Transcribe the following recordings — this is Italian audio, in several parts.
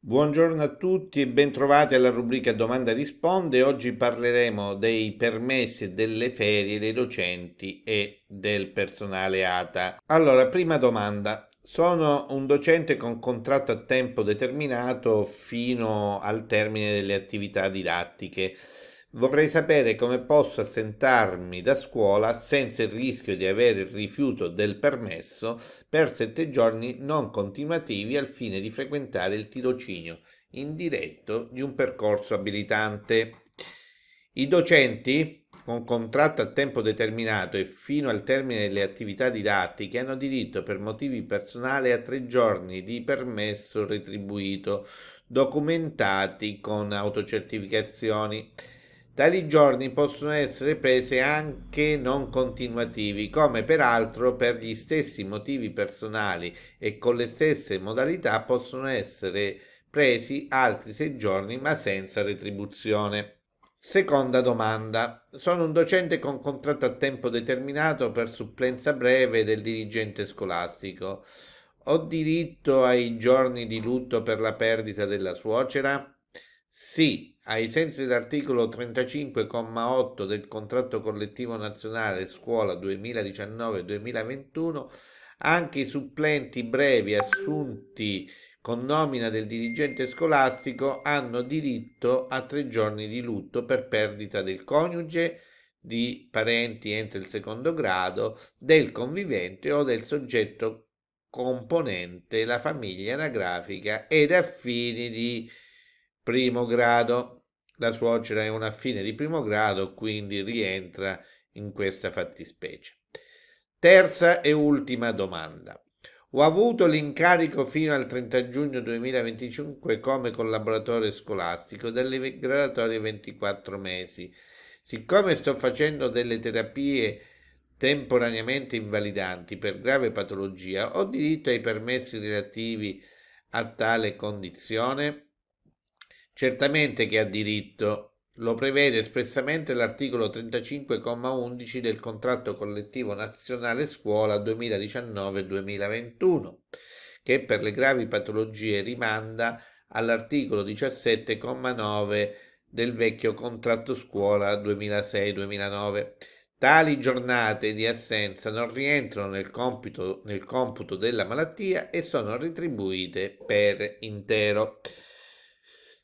Buongiorno a tutti e bentrovati alla rubrica Domanda Risponde. Oggi parleremo dei permessi e delle ferie dei docenti e del personale ATA. Allora, prima domanda. Sono un docente con contratto a tempo determinato fino al termine delle attività didattiche Vorrei sapere come posso assentarmi da scuola senza il rischio di avere il rifiuto del permesso per sette giorni non continuativi al fine di frequentare il tirocinio indiretto di un percorso abilitante. I docenti con contratto a tempo determinato e fino al termine delle attività didattiche hanno diritto per motivi personali a tre giorni di permesso retribuito documentati con autocertificazioni. Tali giorni possono essere prese anche non continuativi, come peraltro per gli stessi motivi personali e con le stesse modalità possono essere presi altri sei giorni ma senza retribuzione. Seconda domanda. Sono un docente con contratto a tempo determinato per supplenza breve del dirigente scolastico. Ho diritto ai giorni di lutto per la perdita della suocera? Sì, ai sensi dell'articolo 35,8 del contratto collettivo nazionale scuola 2019-2021, anche i supplenti brevi assunti con nomina del dirigente scolastico hanno diritto a tre giorni di lutto per perdita del coniuge, di parenti entro il secondo grado, del convivente o del soggetto componente la famiglia anagrafica ed affini di primo grado. La suocera è una fine di primo grado, quindi rientra in questa fattispecie. Terza e ultima domanda. Ho avuto l'incarico fino al 30 giugno 2025 come collaboratore scolastico delle graduatorie 24 mesi. Siccome sto facendo delle terapie temporaneamente invalidanti per grave patologia, ho diritto ai permessi relativi a tale condizione? Certamente che ha diritto, lo prevede espressamente l'articolo 35,11 del contratto collettivo nazionale scuola 2019-2021, che per le gravi patologie rimanda all'articolo 17,9 del vecchio contratto scuola 2006-2009. Tali giornate di assenza non rientrano nel, compito, nel computo della malattia e sono retribuite per intero.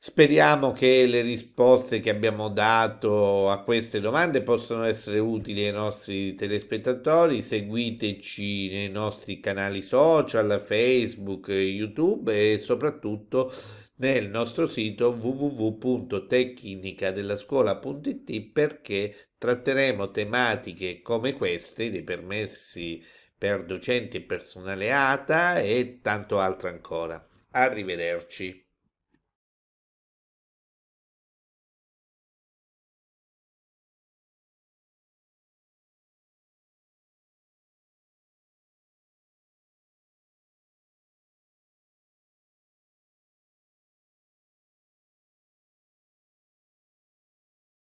Speriamo che le risposte che abbiamo dato a queste domande possano essere utili ai nostri telespettatori. Seguiteci nei nostri canali social, Facebook, YouTube e soprattutto nel nostro sito www.tecnicadellascuola.it perché tratteremo tematiche come queste dei permessi per docenti e personale ATA e tanto altro ancora. Arrivederci.